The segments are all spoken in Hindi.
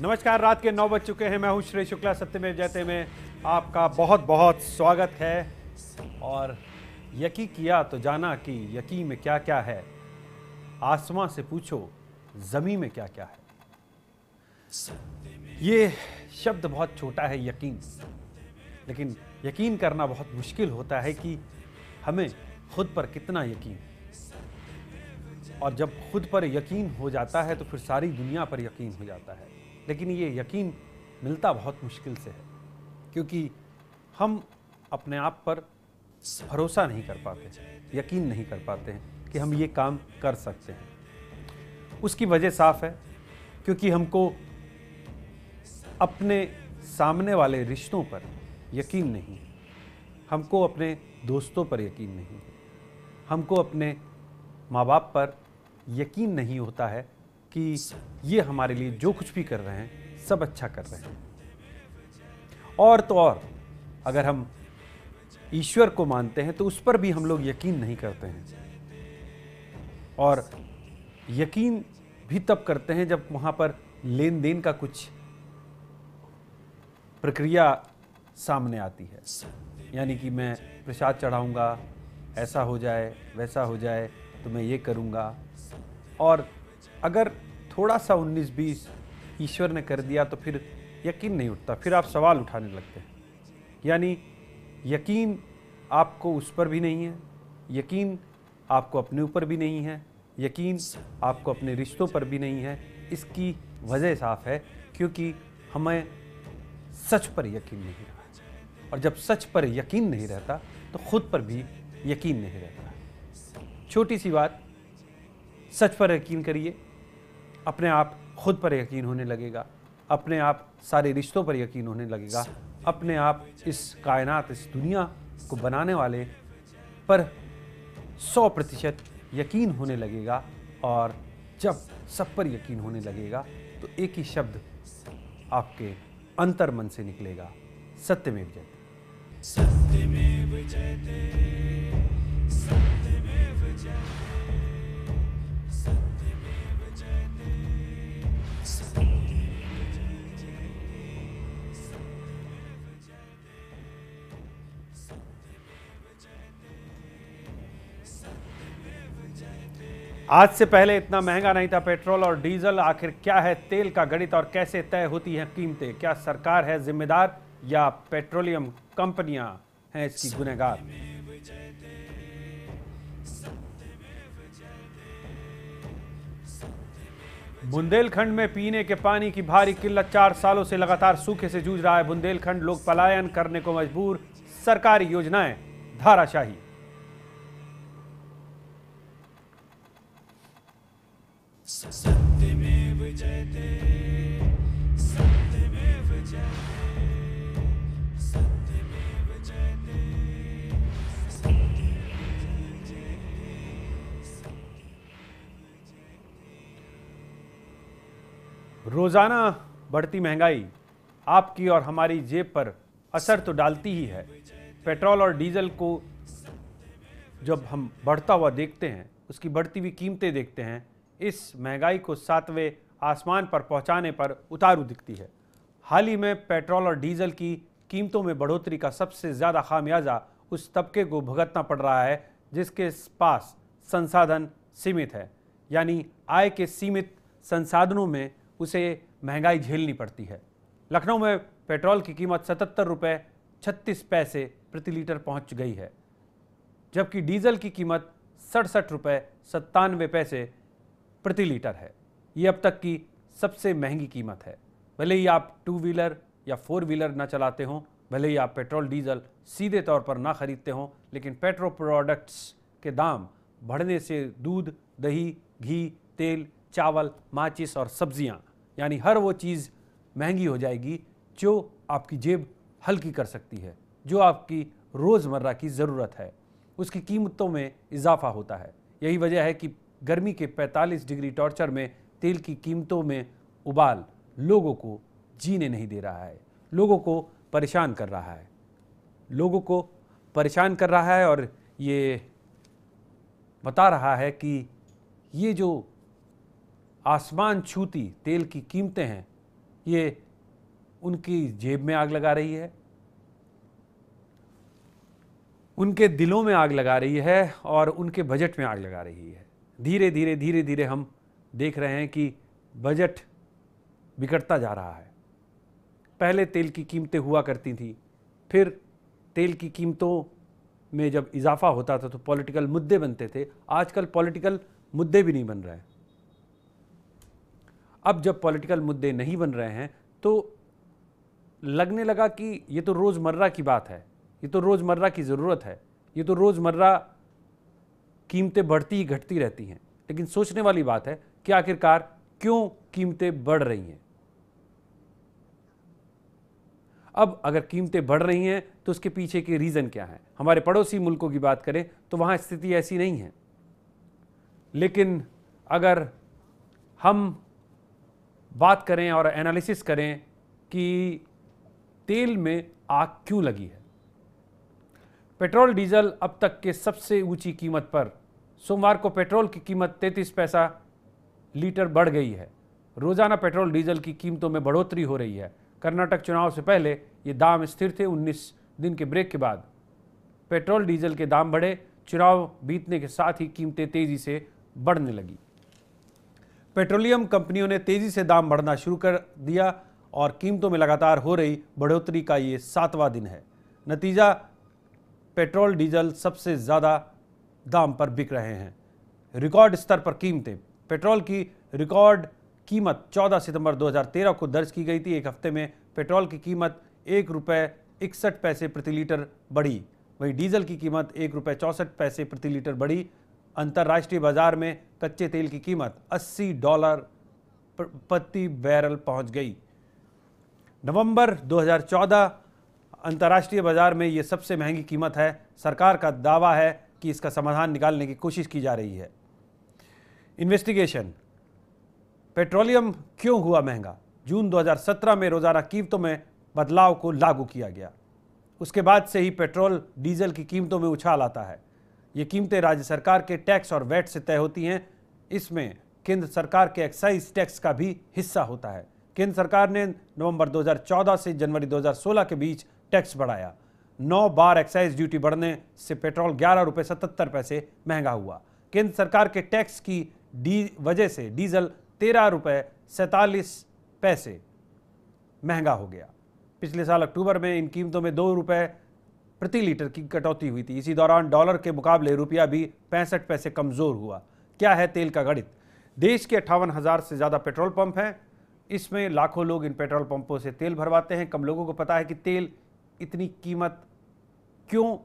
नमस्कार रात के नौ बज चुके हैं मैं हूं श्री शुक्ला सत्यमेव जयते में आपका बहुत बहुत स्वागत है और यकी किया तो जाना कि यकी में क्या क्या है आसमां से पूछो ज़मी में क्या क्या है ये शब्द बहुत छोटा है यकीन लेकिन यकीन करना बहुत मुश्किल होता है कि हमें खुद पर कितना यकीन और जब खुद पर यकीन हो जाता है तो फिर सारी दुनिया पर यकीन हो जाता है लेकिन ये यकीन मिलता बहुत मुश्किल से है क्योंकि हम अपने आप पर भरोसा नहीं कर पाते यकीन नहीं कर पाते हैं कि हम ये काम कर सकते हैं उसकी वजह साफ है क्योंकि हमको अपने सामने वाले रिश्तों पर यकीन नहीं है हमको अपने दोस्तों पर यकीन नहीं है हमको अपने माँ बाप पर यकीन नहीं होता है कि ये हमारे लिए जो कुछ भी कर रहे हैं सब अच्छा कर रहे हैं और तो और अगर हम ईश्वर को मानते हैं तो उस पर भी हम लोग यकीन नहीं करते हैं और यकीन भी तब करते हैं जब वहाँ पर लेन देन का कुछ प्रक्रिया सामने आती है यानी कि मैं प्रसाद चढ़ाऊँगा ऐसा हो जाए वैसा हो जाए तो मैं ये करूँगा और अगर थोड़ा सा 19-20 ईश्वर ने कर दिया तो फिर यकीन नहीं उठता फिर आप सवाल उठाने लगते हैं यानी यकीन आपको उस पर भी नहीं है यकीन आपको अपने ऊपर भी नहीं है यकीन आपको अपने रिश्तों पर भी नहीं है इसकी वजह साफ है क्योंकि हमें सच पर यकीन नहीं रहा और जब सच पर यकीन नहीं रहता तो खुद पर भी यकीन नहीं रहता छोटी सी बात सच पर यकीन करिए अपने आप खुद पर यकीन होने लगेगा अपने आप सारे रिश्तों पर यकीन होने लगेगा अपने आप इस कायनात इस दुनिया को बनाने वाले पर सौ प्रतिशत यकीन होने लगेगा और जब सब पर यकीन होने लगेगा तो एक ही शब्द आपके अंतर मन से निकलेगा सत्य में विजय सत्य में विजय आज से पहले इतना महंगा नहीं था पेट्रोल और डीजल आखिर क्या है तेल का गणित और कैसे तय होती हैं कीमतें क्या सरकार है जिम्मेदार या पेट्रोलियम कंपनियां हैं इसकी गुनहगार बुंदेलखंड में पीने के पानी की भारी किल्लत चार सालों से लगातार सूखे से जूझ रहा है बुंदेलखंड लोग पलायन करने को मजबूर सरकारी योजनाएं धाराशाही सत्य में विजय रोज़ाना बढ़ती महंगाई आपकी और हमारी जेब पर असर तो डालती ही है पेट्रोल और डीजल को जब हम बढ़ता हुआ देखते हैं उसकी बढ़ती हुई कीमतें देखते हैं इस महंगाई को सातवें आसमान पर पहुंचाने पर उतारू दिखती है हाल ही में पेट्रोल और डीजल की कीमतों में बढ़ोतरी का सबसे ज़्यादा खामियाजा उस तबके को भुगतना पड़ रहा है जिसके पास संसाधन सीमित है यानी आय के सीमित संसाधनों में उसे महंगाई झेलनी पड़ती है लखनऊ में पेट्रोल की कीमत सतहत्तर रुपये छत्तीस पैसे प्रति लीटर पहुंच गई है जबकि डीजल की कीमत सड़सठ रुपये सत्तानवे पैसे प्रति लीटर है ये अब तक की सबसे महंगी कीमत है भले ही आप टू व्हीलर या फोर व्हीलर ना चलाते हों भले ही आप पेट्रोल डीजल सीधे तौर पर ना खरीदते हों लेकिन पेट्रोल प्रोडक्ट्स के दाम बढ़ने से दूध दही घी तेल चावल माचिस और सब्जियां यानी हर वो चीज़ महंगी हो जाएगी जो आपकी जेब हल्की कर सकती है जो आपकी रोज़मर्रा की ज़रूरत है उसकी कीमतों में इजाफा होता है यही वजह है कि गर्मी के 45 डिग्री टॉर्चर में तेल की कीमतों में उबाल लोगों को जीने नहीं दे रहा है लोगों को परेशान कर रहा है लोगों को परेशान कर रहा है और ये बता रहा है कि ये जो आसमान छूती तेल की कीमतें हैं ये उनकी जेब में आग लगा रही है उनके दिलों में आग लगा रही है और उनके बजट में आग लगा रही है धीरे धीरे धीरे धीरे हम देख रहे हैं कि बजट बिगड़ता जा रहा है पहले तेल की कीमतें हुआ करती थी फिर तेल की कीमतों में जब इजाफा होता था तो पॉलिटिकल मुद्दे बनते थे आजकल पॉलिटिकल मुद्दे भी नहीं बन रहे हैं अब जब पॉलिटिकल मुद्दे नहीं बन रहे हैं तो लगने लगा कि ये तो रोज़मर्रा की बात है ये तो रोज़मर्रा की ज़रूरत है ये तो रोज़मर्रा कीमतें बढ़ती ही घटती रहती हैं लेकिन सोचने वाली बात है कि आखिरकार क्यों कीमतें बढ़ रही हैं अब अगर कीमतें बढ़ रही हैं तो उसके पीछे के रीज़न क्या हैं हमारे पड़ोसी मुल्कों की बात करें तो वहाँ स्थिति ऐसी नहीं है लेकिन अगर हम बात करें और एनालिसिस करें कि तेल में आग क्यों लगी है पेट्रोल डीजल अब तक के सबसे ऊंची कीमत पर सोमवार को पेट्रोल की कीमत 33 पैसा लीटर बढ़ गई है रोजाना पेट्रोल डीजल की कीमतों में बढ़ोतरी हो रही है कर्नाटक चुनाव से पहले ये दाम स्थिर थे 19 दिन के ब्रेक के बाद पेट्रोल डीजल के दाम बढ़े चुनाव बीतने के साथ ही कीमतें तेजी से बढ़ने लगी पेट्रोलियम कंपनियों ने तेजी से दाम बढ़ना शुरू कर दिया और कीमतों में लगातार हो रही बढ़ोतरी का ये सातवां दिन है नतीजा पेट्रोल डीजल सबसे ज़्यादा दाम पर बिक रहे हैं रिकॉर्ड स्तर पर कीमतें पेट्रोल की रिकॉर्ड कीमत 14 सितंबर 2013 को दर्ज की गई थी एक हफ्ते में पेट्रोल की कीमत एक रुपये इकसठ पैसे प्रति लीटर बढ़ी वहीं डीजल की कीमत एक रुपये चौंसठ पैसे प्रति लीटर बढ़ी अंतर्राष्ट्रीय बाजार में कच्चे तेल की कीमत 80 डॉलर प्रति बैरल पहुंच गई नवंबर 2014 अंतर्राष्ट्रीय बाजार में ये सबसे महंगी कीमत है सरकार का दावा है कि इसका समाधान निकालने की कोशिश की जा रही है इन्वेस्टिगेशन पेट्रोलियम क्यों हुआ महंगा जून 2017 में रोज़ाना कीमतों में बदलाव को लागू किया गया उसके बाद से ही पेट्रोल डीजल की कीमतों में उछाल आता है ये कीमतें राज्य सरकार के टैक्स और वैट से तय होती हैं इसमें केंद्र सरकार के एक्साइज टैक्स का भी हिस्सा होता है केंद्र सरकार ने नवंबर 2014 से जनवरी 2016 के बीच टैक्स बढ़ाया नौ बार एक्साइज ड्यूटी बढ़ने से पेट्रोल ग्यारह रुपये सतहत्तर पैसे महंगा हुआ केंद्र सरकार के टैक्स की डी वजह से डीजल तेरह रुपये सैंतालीस पैसे महंगा हो गया पिछले साल अक्टूबर में इन कीमतों में दो रुपये प्रति लीटर की कटौती हुई थी इसी दौरान डॉलर के मुकाबले रुपया भी पैंसठ पैसे कमज़ोर हुआ क्या है तेल का गणित देश के अट्ठावन हज़ार से ज़्यादा पेट्रोल पंप हैं इसमें लाखों लोग इन पेट्रोल पंपों से तेल भरवाते हैं कम लोगों को पता है कि तेल इतनी कीमत क्यों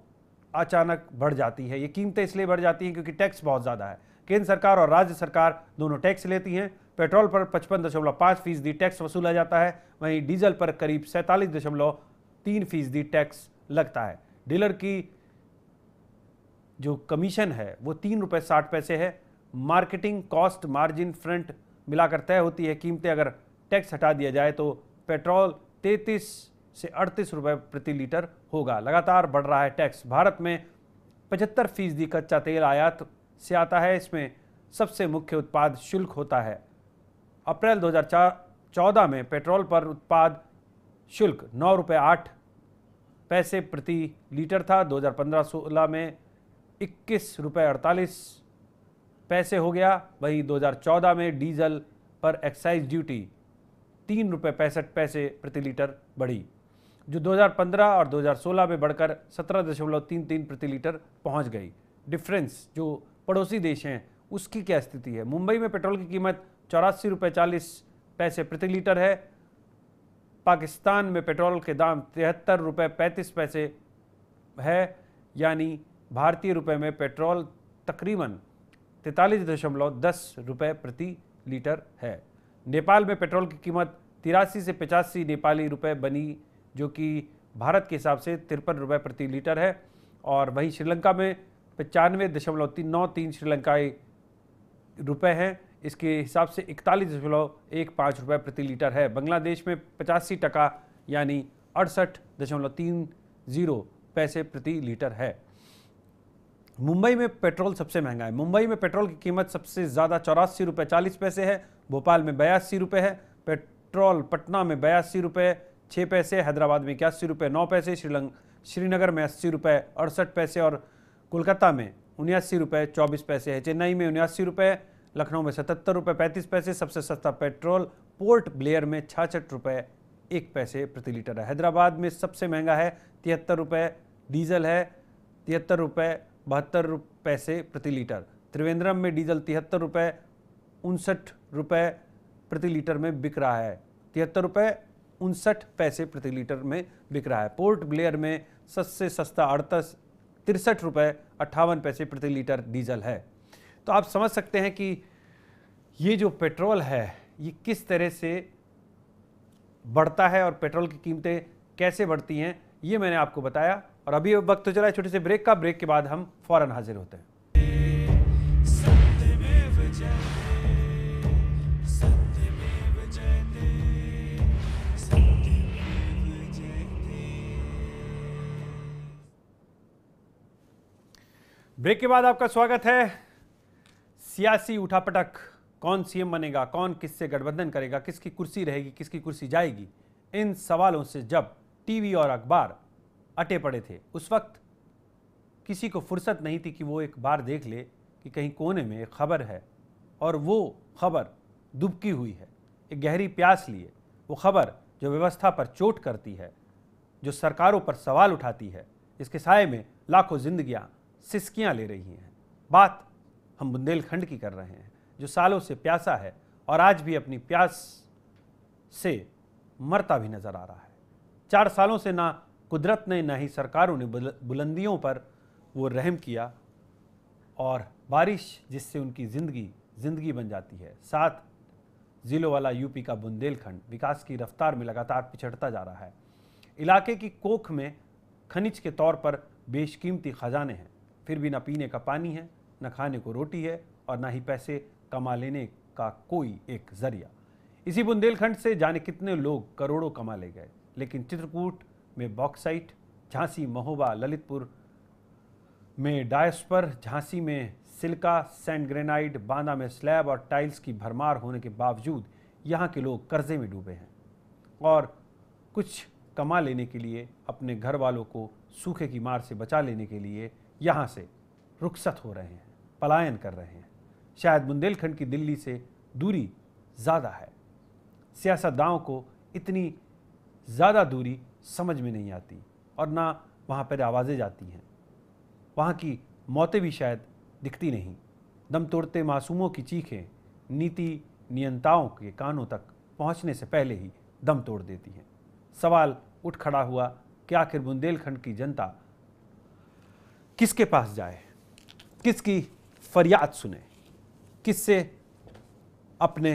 अचानक बढ़ जाती है ये कीमतें इसलिए बढ़ जाती हैं क्योंकि टैक्स बहुत ज़्यादा है केंद्र सरकार और राज्य सरकार दोनों टैक्स लेती हैं पेट्रोल पर पचपन दशमलव पाँच फीसदी टैक्स वसूला जाता है वहीं डीजल पर करीब सैंतालीस दशमलव तीन फीसदी टैक्स लगता है डीलर की जो कमीशन है वो तीन रुपये साठ पैसे है मार्केटिंग कॉस्ट मार्जिन फ्रंट मिलाकर तय होती है कीमतें अगर टैक्स हटा दिया जाए तो पेट्रोल तैंतीस से अड़तीस रुपये प्रति लीटर होगा लगातार बढ़ रहा है टैक्स भारत में पचहत्तर फीसदी कच्चा तेल आयात से आता है इसमें सबसे मुख्य उत्पाद शुल्क होता है अप्रैल 2014 में पेट्रोल पर उत्पाद शुल्क नौ रुपये आठ पैसे प्रति लीटर था 2015-16 में इक्कीस रुपये अड़तालीस पैसे हो गया वहीं 2014 में डीजल पर एक्साइज ड्यूटी तीन रुपये पैंसठ पैसे प्रति लीटर बढ़ी जो 2015 और 2016 में बढ़कर सत्रह दशमलव तीन तीन प्रति लीटर पहुंच गई डिफरेंस जो पड़ोसी देश हैं उसकी क्या स्थिति है मुंबई में पेट्रोल की कीमत चौरासी रुपये चालीस पैसे प्रति लीटर है पाकिस्तान में पेट्रोल के दाम तिहत्तर रुपये पैंतीस पैसे है यानी भारतीय रुपए में पेट्रोल तकरीबन तैंतालीस दशमलव दस रुपये प्रति लीटर है नेपाल में पेट्रोल की कीमत तिरासी से पचासी नेपाली रुपए बनी जो कि भारत के हिसाब से तिरपन रुपये प्रति लीटर है और वहीं श्रीलंका में पचानवे दशमलव तीन नौ तीन श्रीलंकाई रुपये हैं इसके हिसाब से इकतालीस दशमलव एक पाँच रुपये प्रति लीटर है बांग्लादेश में पचासी टका यानी अड़सठ दशमलव तीन जीरो पैसे प्रति लीटर है मुंबई में पेट्रोल सबसे महंगा है मुंबई में पेट्रोल की कीमत सबसे ज़्यादा चौरासी रुपये चालीस पैसे है भोपाल में बयासी रुपये है पेट्रोल पटना में बयासी रुपये छः पैसे हैदराबाद में इक्यासी रुपये नौ पैसे श्रीलंग श्रीनगर में अस्सी रुपये अड़सठ पैसे और कोलकाता में उन्यासी रुपये चौबीस पैसे है चेन्नई में उन्यासी रुपये लखनऊ में सतहत्तर रुपये पैंतीस पैसे सबसे सस्ता पेट्रोल पोर्ट ब्लेयर में छाछठ रुपये एक पैसे प्रति लीटर है हैदराबाद में सबसे महंगा है तिहत्तर रुपये डीजल है तिहत्तर रुपये बहत्तर पैसे प्रति लीटर त्रिवेंद्रम में डीजल तिहत्तर रुपये उनसठ रुपये प्रति लीटर में बिक रहा है तिहत्तर रुपये उनसठ पैसे प्रति लीटर में बिक रहा है पोर्ट ब्लेयर में सबसे सस्ता अड़तीस तिरसठ रुपये अट्ठावन पैसे प्रति लीटर डीजल है तो आप समझ सकते हैं कि ये जो पेट्रोल है ये किस तरह से बढ़ता है और पेट्रोल की कीमतें कैसे बढ़ती हैं ये मैंने आपको बताया और अभी वक्त चला है छोटे से ब्रेक का ब्रेक के बाद हम फौरन हाजिर होते हैं ब्रेक के बाद आपका स्वागत है सियासी उठापटक कौन सीएम बनेगा कौन किससे गठबंधन करेगा किसकी कुर्सी रहेगी किसकी कुर्सी जाएगी इन सवालों से जब टीवी और अखबार अटे पड़े थे उस वक्त किसी को फुर्सत नहीं थी कि वो एक बार देख ले कि कहीं कोने में एक खबर है और वो खबर दुबकी हुई है एक गहरी प्यास लिए वो खबर जो व्यवस्था पर चोट करती है जो सरकारों पर सवाल उठाती है इसके साय में लाखों जिंदगियां सिसकियां ले रही हैं बात हम बुंदेलखंड की कर रहे हैं जो सालों से प्यासा है और आज भी अपनी प्यास से मरता भी नज़र आ रहा है चार सालों से ना कुदरत ने ना ही सरकारों ने बुलंदियों पर वो रहम किया और बारिश जिससे उनकी ज़िंदगी ज़िंदगी बन जाती है साथ ज़िलों वाला यूपी का बुंदेलखंड विकास की रफ्तार में लगातार पिछड़ता जा रहा है इलाके की कोख में खनिज के तौर पर बेशकीमती ख़जाने हैं फिर भी ना पीने का पानी है न खाने को रोटी है और ना ही पैसे कमा लेने का कोई एक जरिया इसी बुंदेलखंड से जाने कितने लोग करोड़ों कमा ले गए लेकिन चित्रकूट में बॉक्साइट झांसी महोबा ललितपुर में डायस्पर झांसी में सिल्का सैंड ग्रेनाइट बांदा में स्लैब और टाइल्स की भरमार होने के बावजूद यहाँ के लोग कर्जे में डूबे हैं और कुछ कमा लेने के लिए अपने घर वालों को सूखे की मार से बचा लेने के लिए यहाँ से रुखसत हो रहे हैं पलायन कर रहे हैं शायद बुंदेलखंड की दिल्ली से दूरी ज़्यादा है सियासतदाओं को इतनी ज़्यादा दूरी समझ में नहीं आती और ना वहाँ पर आवाज़ें जाती हैं वहाँ की मौतें भी शायद दिखती नहीं दम तोड़ते मासूमों की चीखें नीति नियंताओं के कानों तक पहुँचने से पहले ही दम तोड़ देती हैं सवाल उठ खड़ा हुआ कि आखिर बुंदेलखंड की जनता किसके पास जाए किसकी फरियाद सुने किससे अपने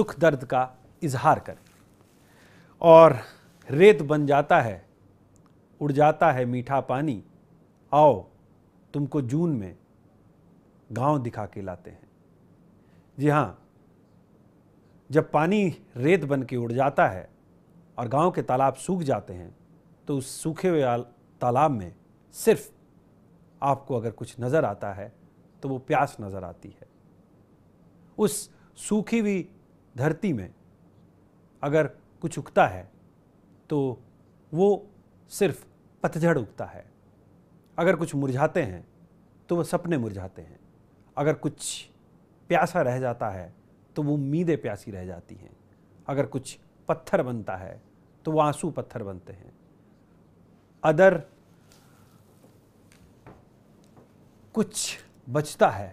दुख दर्द का इजहार करें और रेत बन जाता है उड़ जाता है मीठा पानी आओ तुमको जून में गांव दिखा के लाते हैं जी हाँ जब पानी रेत बन के उड़ जाता है और गांव के तालाब सूख जाते हैं तो उस सूखे हुए तालाब में सिर्फ आपको अगर कुछ नज़र आता है तो वो प्यास नज़र आती है उस सूखी हुई धरती में अगर कुछ उगता है तो वो सिर्फ पतझड़ उगता है अगर कुछ मुरझाते हैं तो वह सपने मुरझाते हैं अगर कुछ प्यासा रह जाता है तो वो उम्मीदें प्यासी रह जाती हैं अगर कुछ पत्थर बनता है तो वो आंसू पत्थर बनते हैं अदर कुछ बचता है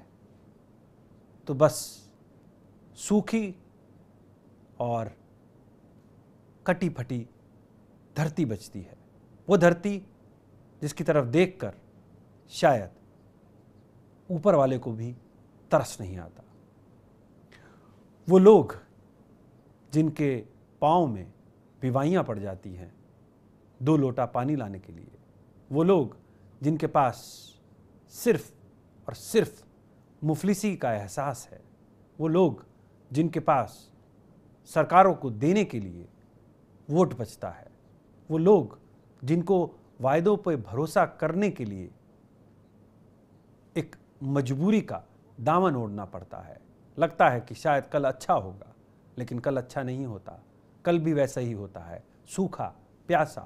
तो बस सूखी और कटी फटी धरती बचती है वो धरती जिसकी तरफ देखकर शायद ऊपर वाले को भी तरस नहीं आता वो लोग जिनके पाँव में बिवाइयाँ पड़ जाती हैं दो लोटा पानी लाने के लिए वो लोग जिनके पास सिर्फ और सिर्फ मुफलिसी का एहसास है वो लोग जिनके पास सरकारों को देने के लिए वोट बचता है वो लोग जिनको वायदों पर भरोसा करने के लिए एक मजबूरी का दामन ओढ़ना पड़ता है लगता है कि शायद कल अच्छा होगा लेकिन कल अच्छा नहीं होता कल भी वैसा ही होता है सूखा प्यासा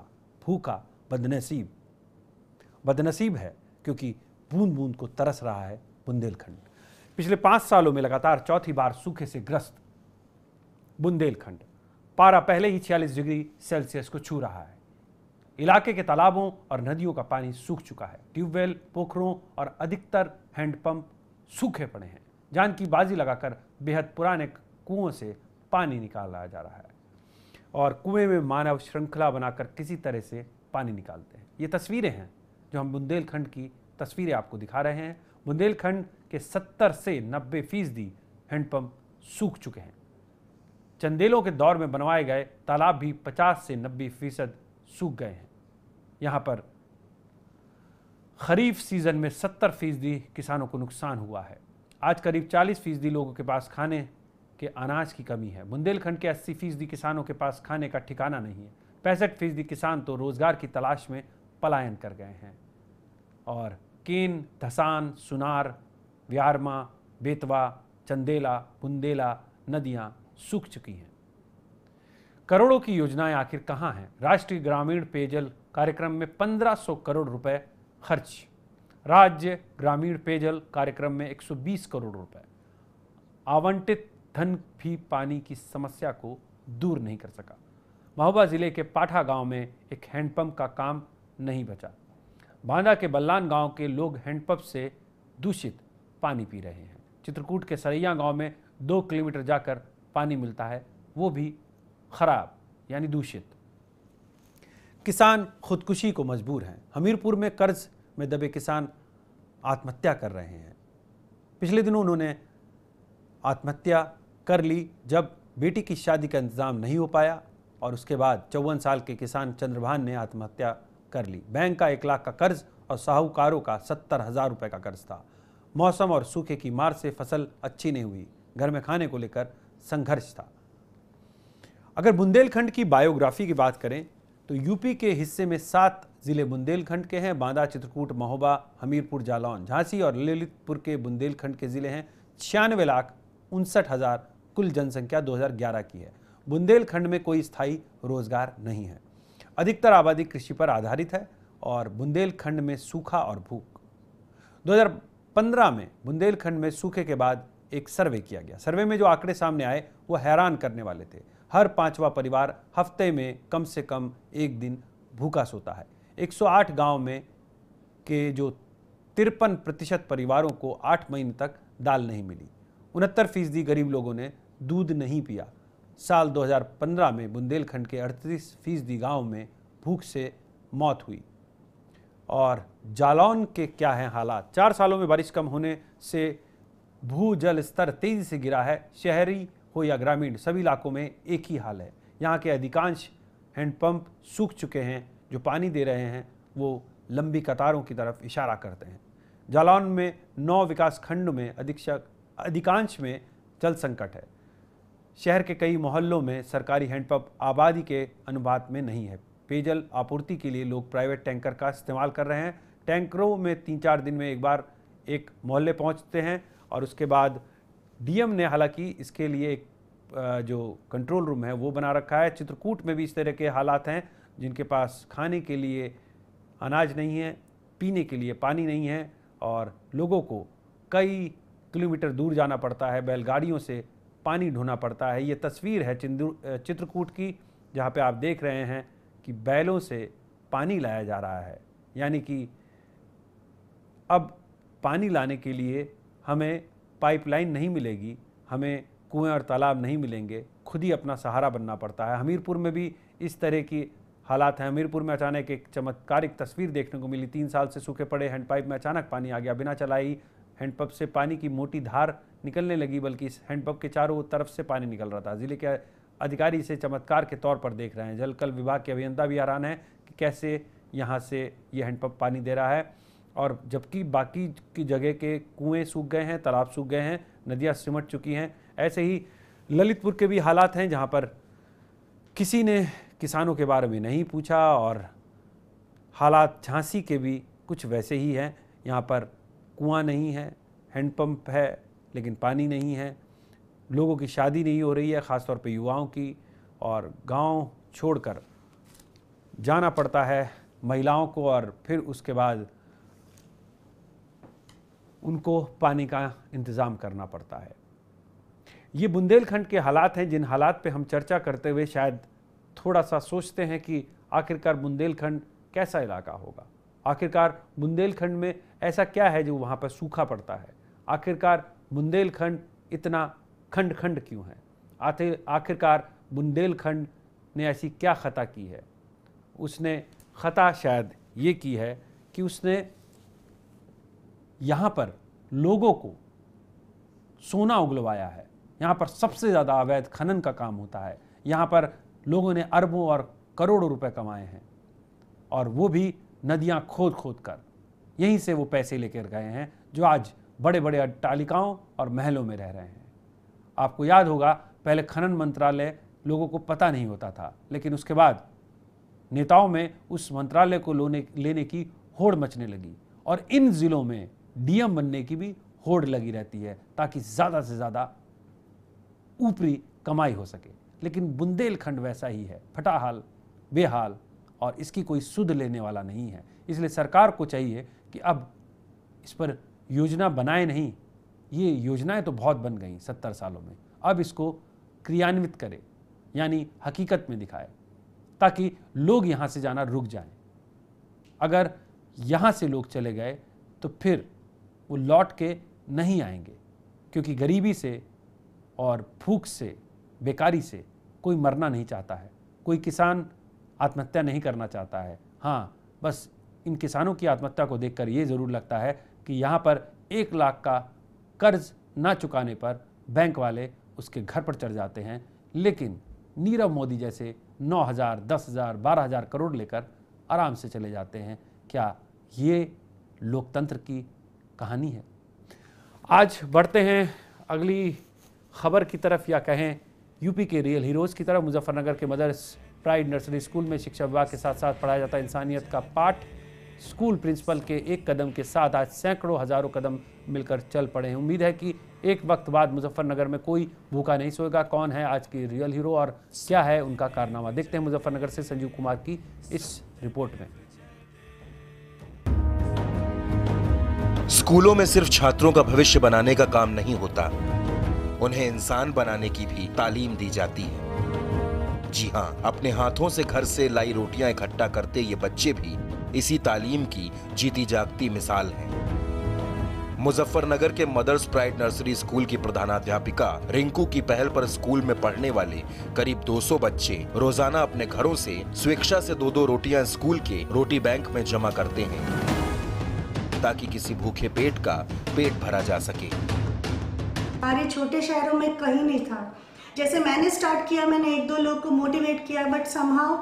भूखा बदनसीब बदनसीब है क्योंकि बूंद बूंद को तरस रहा है बुंदेलखंड पिछले पाँच सालों में लगातार चौथी बार सूखे से ग्रस्त बुंदेलखंड पारा पहले ही छियालीस डिग्री सेल्सियस को छू रहा है इलाके के तालाबों और नदियों का पानी सूख चुका है ट्यूबवेल पोखरों और अधिकतर हैंडपंप सूखे पड़े हैं जान की बाजी लगाकर बेहद पुराने कुओं से पानी निकाला जा रहा है और कुएं में मानव श्रृंखला बनाकर किसी तरह से पानी निकालते हैं ये तस्वीरें हैं जो हम बुंदेलखंड की तस्वीरें आपको दिखा रहे हैं बुंदेलखंड के 70 से 90 फीसदी हैंडपंप सूख चुके हैं चंदेलों के दौर में बनवाए गए तालाब भी 50 से 90 फीसद सूख गए हैं यहां पर खरीफ सीज़न में 70 फीसदी किसानों को नुकसान हुआ है आज करीब 40 फीसदी लोगों के पास खाने के अनाज की कमी है बुंदेलखंड के 80 फीसदी किसानों के पास खाने का ठिकाना नहीं है पैंसठ फीसदी किसान तो रोज़गार की तलाश में पलायन कर गए हैं और कीन धसान सुनार व्यारमा बेतवा चंदेला बुंदेला नदियां सूख चुकी हैं करोड़ों की योजनाएं आखिर कहाँ हैं राष्ट्रीय ग्रामीण पेयजल कार्यक्रम में 1500 करोड़ रुपए खर्च राज्य ग्रामीण पेयजल कार्यक्रम में 120 करोड़ रुपए आवंटित धन भी पानी की समस्या को दूर नहीं कर सका महोबा जिले के पाठा गांव में एक हैंडपंप का काम नहीं बचा बांदा के बल्लान गांव के लोग हैंडपंप से दूषित पानी पी रहे हैं चित्रकूट के सरैया गांव में दो किलोमीटर जाकर पानी मिलता है वो भी खराब यानी दूषित किसान खुदकुशी को मजबूर हैं हमीरपुर में कर्ज में दबे किसान आत्महत्या कर रहे हैं पिछले दिनों उन्होंने आत्महत्या कर ली जब बेटी की शादी का इंतज़ाम नहीं हो पाया और उसके बाद चौवन साल के किसान चंद्रभान ने आत्महत्या कर ली बैंक का एक लाख का कर्ज और साहूकारों का सत्तर हजार रुपए का कर्ज था मौसम और सूखे की मार से फसल अच्छी नहीं हुई घर में खाने को लेकर संघर्ष था अगर बुंदेलखंड की बायोग्राफी की बात करें तो यूपी के हिस्से में सात जिले बुंदेलखंड के हैं बांदा चित्रकूट महोबा हमीरपुर जालौन झांसी और ललितपुर के बुंदेलखंड के जिले हैं छियानवे लाख उनसठ हज़ार कुल जनसंख्या 2011 की है बुंदेलखंड में कोई स्थायी रोजगार नहीं है अधिकतर आबादी कृषि पर आधारित है और बुंदेलखंड में सूखा और भूख 2015 में बुंदेलखंड में सूखे के बाद एक सर्वे किया गया सर्वे में जो आंकड़े सामने आए वो हैरान करने वाले थे हर पांचवा परिवार हफ्ते में कम से कम एक दिन भूखा सोता है 108 गांव में के जो तिरपन प्रतिशत परिवारों को आठ महीने तक दाल नहीं मिली उनहत्तर फीसदी गरीब लोगों ने दूध नहीं पिया साल 2015 में बुंदेलखंड के अड़तीस फीसदी गाँव में भूख से मौत हुई और जालौन के क्या हैं हालात चार सालों में बारिश कम होने से भू जल स्तर तेजी से गिरा है शहरी हो या ग्रामीण सभी इलाकों में एक ही हाल है यहाँ के अधिकांश हैंडपम्प सूख चुके हैं जो पानी दे रहे हैं वो लंबी कतारों की तरफ इशारा करते हैं जालौन में नौ विकास खंड में अधीक्षक अधिकांश में जल संकट है शहर के कई मोहल्लों में सरकारी हैंडपंप आबादी के अनुपात में नहीं है पेयजल आपूर्ति के लिए लोग प्राइवेट टैंकर का इस्तेमाल कर रहे हैं टैंकरों में तीन चार दिन में एक बार एक मोहल्ले पहुंचते हैं और उसके बाद डीएम ने हालांकि इसके लिए एक जो कंट्रोल रूम है वो बना रखा है चित्रकूट में भी इस तरह के हालात हैं जिनके पास खाने के लिए अनाज नहीं है पीने के लिए पानी नहीं है और लोगों को कई किलोमीटर दूर जाना पड़ता है बैलगाड़ियों से पानी ढोना पड़ता है ये तस्वीर है चित्रकूट की जहाँ पे आप देख रहे हैं कि बैलों से पानी लाया जा रहा है यानी कि अब पानी लाने के लिए हमें पाइपलाइन नहीं मिलेगी हमें कुएं और तालाब नहीं मिलेंगे खुद ही अपना सहारा बनना पड़ता है हमीरपुर में भी इस तरह की हालात हैं हमीरपुर में अचानक एक चमत्कारिक तस्वीर देखने को मिली तीन साल से सूखे पड़े हैंडपाइप में अचानक पानी आ गया बिना चलाई हैंडपम्प से पानी की मोटी धार निकलने लगी बल्कि इस हैंडपम्प के चारों तरफ से पानी निकल रहा था जिले के अधिकारी इसे चमत्कार के तौर पर देख रहे हैं जलकल विभाग के अभियंता भी हैरान है कि कैसे यहाँ से ये हैंडपम्प पानी दे रहा है और जबकि बाकी की जगह के कुएं सूख गए हैं तालाब सूख गए हैं नदियाँ सिमट चुकी हैं ऐसे ही ललितपुर के भी हालात हैं जहाँ पर किसी ने किसानों के बारे में नहीं पूछा और हालात झांसी के भी कुछ वैसे ही हैं यहाँ पर कुआं नहीं है हैंडपम्प है लेकिन पानी नहीं है लोगों की शादी नहीं हो रही है ख़ासतौर पर युवाओं की और गांव छोड़कर जाना पड़ता है महिलाओं को और फिर उसके बाद उनको पानी का इंतज़ाम करना पड़ता है ये बुंदेलखंड के हालात हैं जिन हालात पे हम चर्चा करते हुए शायद थोड़ा सा सोचते हैं कि आखिरकार बुंदेलखंड कैसा इलाका होगा आखिरकार बुंदेलखंड में ऐसा क्या है जो वहाँ पर सूखा पड़ता है आखिरकार बुंदेलखंड इतना खंड खंड क्यों है आते आखिरकार बुंदेलखंड ने ऐसी क्या ख़ता की है उसने ख़ता शायद ये की है कि उसने यहाँ पर लोगों को सोना उगलवाया है यहाँ पर सबसे ज़्यादा अवैध खनन का काम होता है यहाँ पर लोगों ने अरबों और करोड़ों रुपए कमाए हैं और वो भी नदियाँ खोद खोद कर यहीं से वो पैसे लेकर गए हैं जो आज बड़े बड़े अट्टालिकाओं और महलों में रह रहे हैं आपको याद होगा पहले खनन मंत्रालय लोगों को पता नहीं होता था लेकिन उसके बाद नेताओं में उस मंत्रालय को लोने लेने की होड़ मचने लगी और इन ज़िलों में डीएम बनने की भी होड़ लगी रहती है ताकि ज़्यादा से ज़्यादा ऊपरी कमाई हो सके लेकिन बुंदेलखंड वैसा ही है फटाहाल बेहाल और इसकी कोई सुध लेने वाला नहीं है इसलिए सरकार को चाहिए कि अब इस पर योजना बनाए नहीं ये योजनाएं तो बहुत बन गई सत्तर सालों में अब इसको क्रियान्वित करें यानी हकीकत में दिखाए ताकि लोग यहाँ से जाना रुक जाएं अगर यहाँ से लोग चले गए तो फिर वो लौट के नहीं आएंगे क्योंकि गरीबी से और भूख से बेकारी से कोई मरना नहीं चाहता है कोई किसान आत्महत्या नहीं करना चाहता है हाँ बस इन किसानों की आत्महत्या को देखकर ये ज़रूर लगता है कि यहाँ पर एक लाख का कर्ज ना चुकाने पर बैंक वाले उसके घर पर चढ़ जाते हैं लेकिन नीरव मोदी जैसे नौ हज़ार दस हज़ार बारह हज़ार करोड़ लेकर आराम से चले जाते हैं क्या ये लोकतंत्र की कहानी है आज बढ़ते हैं अगली खबर की तरफ या कहें यूपी के रियल हीरोज़ की तरफ मुजफ्फरनगर के मदर्स प्राइड नर्सरी स्कूल में शिक्षा विभाग के साथ साथ पढ़ाया जाता इंसानियत का पाठ स्कूल प्रिंसिपल के एक कदम के साथ आज सैकड़ों हज़ारों कदम मिलकर चल पड़े हैं उम्मीद है कि एक वक्त बाद मुजफ्फरनगर में कोई भूखा नहीं सोएगा कौन है आज की रियल हीरो और क्या है उनका कारनामा देखते हैं मुजफ्फरनगर से संजीव कुमार की इस रिपोर्ट में स्कूलों में सिर्फ छात्रों का भविष्य बनाने का काम नहीं होता उन्हें इंसान बनाने की भी तालीम दी जाती है जी हाँ अपने हाथों से घर से लाई रोटियां इकट्ठा करते ये बच्चे भी इसी तालीम की जीती जागती मिसाल है मुजफ्फरनगर के मदर्स प्राइड नर्सरी स्कूल की प्रधानाध्यापिका रिंकू की पहल पर स्कूल में पढ़ने वाले करीब 200 बच्चे रोजाना अपने घरों से स्वेच्छा से दो दो रोटियां स्कूल के रोटी बैंक में जमा करते हैं ताकि किसी भूखे पेट का पेट भरा जा सके हमारे छोटे शहरों में कहीं नहीं था जैसे मैंने स्टार्ट किया मैंने एक दो लोग को मोटिवेट किया but somehow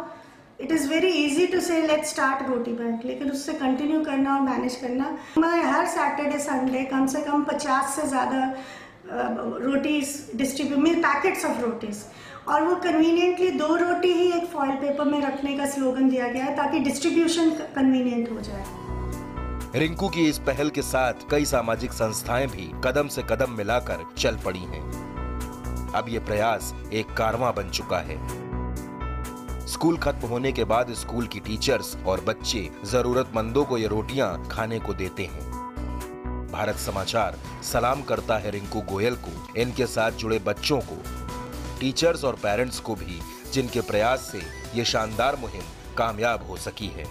it is very easy to say let start roti bank लेकिन उससे कंटिन्यू करना और मैनेज करना मैं हर सैटरडे संडे कम से कम पचास से ज़्यादा रोटीज़ डिस्ट्रीब्यूट मेरे पैकेट्स ऑफ रोटीज़ और वो कन्वीनियंटली दो रोटी ही एक फॉयल पेपर में रखने का स्लोगन दिया गया है ताकि डिस्ट्रीब्यूशन कन्वीनियंट हो जाए रिंकू की इस पहल के साथ कई सामाजिक संस्थाएं भी कदम से कदम मिलाकर चल पड़ी हैं। अब ये प्रयास एक कारवां बन चुका है स्कूल खत्म होने के बाद स्कूल की टीचर्स और बच्चे जरूरतमंदों को ये रोटियां खाने को देते हैं भारत समाचार सलाम करता है रिंकू गोयल को इनके साथ जुड़े बच्चों को टीचर्स और पेरेंट्स को भी जिनके प्रयास से ये शानदार मुहिम कामयाब हो सकी है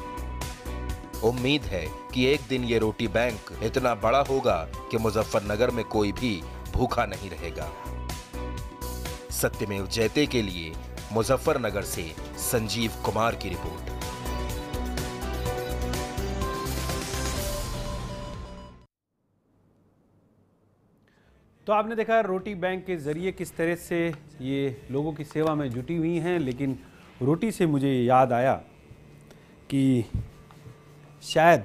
उम्मीद है कि एक दिन ये रोटी बैंक इतना बड़ा होगा कि मुजफ्फरनगर में कोई भी भूखा नहीं रहेगा सत्यमेव जयते के लिए मुजफ्फरनगर से संजीव कुमार की रिपोर्ट तो आपने देखा रोटी बैंक के ज़रिए किस तरह से ये लोगों की सेवा में जुटी हुई हैं लेकिन रोटी से मुझे याद आया कि शायद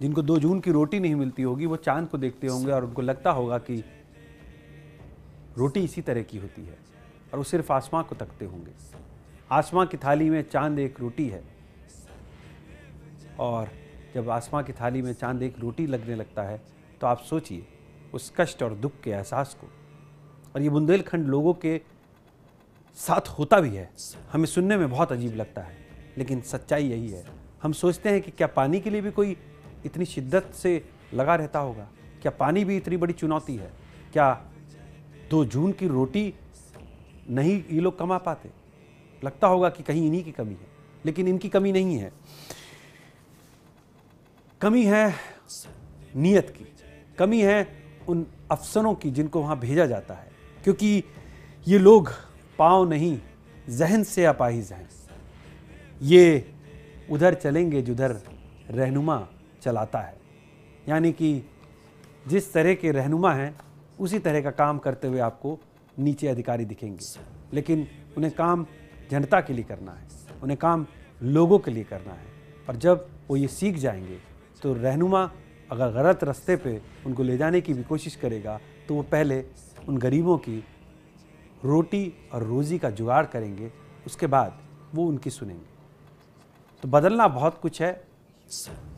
जिनको दो जून की रोटी नहीं मिलती होगी वो चांद को देखते होंगे और उनको लगता होगा कि रोटी इसी तरह की होती है और वो सिर्फ आसमां को तकते होंगे आसमां की थाली में चांद एक रोटी है और जब आसमां की थाली में चांद एक रोटी लगने लगता है तो आप सोचिए उस कष्ट और दुख के एहसास को और ये बुंदेलखंड लोगों के साथ होता भी है हमें सुनने में बहुत अजीब लगता है लेकिन सच्चाई यही है हम सोचते हैं कि क्या पानी के लिए भी कोई इतनी शिद्दत से लगा रहता होगा क्या पानी भी इतनी बड़ी चुनौती है क्या दो जून की रोटी नहीं ये लोग कमा पाते लगता होगा कि कहीं इन्हीं की कमी है लेकिन इनकी कमी नहीं है कमी है नीयत की कमी है उन अफसरों की जिनको वहाँ भेजा जाता है क्योंकि ये लोग पाँव नहीं जहन से अपाहिज हैं ये उधर चलेंगे जिधर रहनुमा चलाता है यानी कि जिस तरह के रहनुमा हैं उसी तरह का काम करते हुए आपको नीचे अधिकारी दिखेंगे लेकिन उन्हें काम जनता के लिए करना है उन्हें काम लोगों के लिए करना है और जब वो ये सीख जाएंगे तो रहनुमा अगर गलत रास्ते पे उनको ले जाने की भी कोशिश करेगा तो वो पहले उन गरीबों की रोटी और रोज़ी का जुगाड़ करेंगे उसके बाद वो उनकी सुनेंगे तो बदलना बहुत कुछ है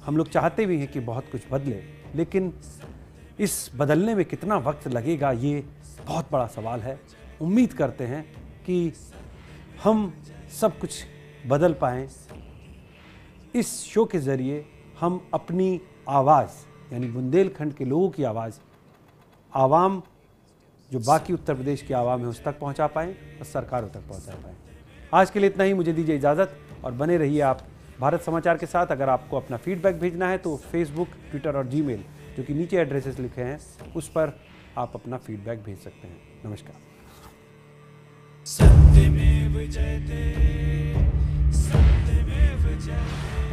हम लोग चाहते भी हैं कि बहुत कुछ बदले लेकिन इस बदलने में कितना वक्त लगेगा ये बहुत बड़ा सवाल है उम्मीद करते हैं कि हम सब कुछ बदल पाएँ इस शो के ज़रिए हम अपनी आवाज़ यानी बुंदेलखंड के लोगों की आवाज़ आवाम जो बाकी उत्तर प्रदेश की आवाम है उस तक पहुंचा पाएँ और सरकारों तक पहुंचा पाएँ आज के लिए इतना ही मुझे दीजिए इजाज़त और बने रहिए आप भारत समाचार के साथ अगर आपको अपना फीडबैक भेजना है तो फेसबुक ट्विटर और जी जो कि नीचे एड्रेसेस लिखे हैं उस पर आप अपना फीडबैक भेज सकते हैं नमस्कार सत्य में विजय सत्य में विजय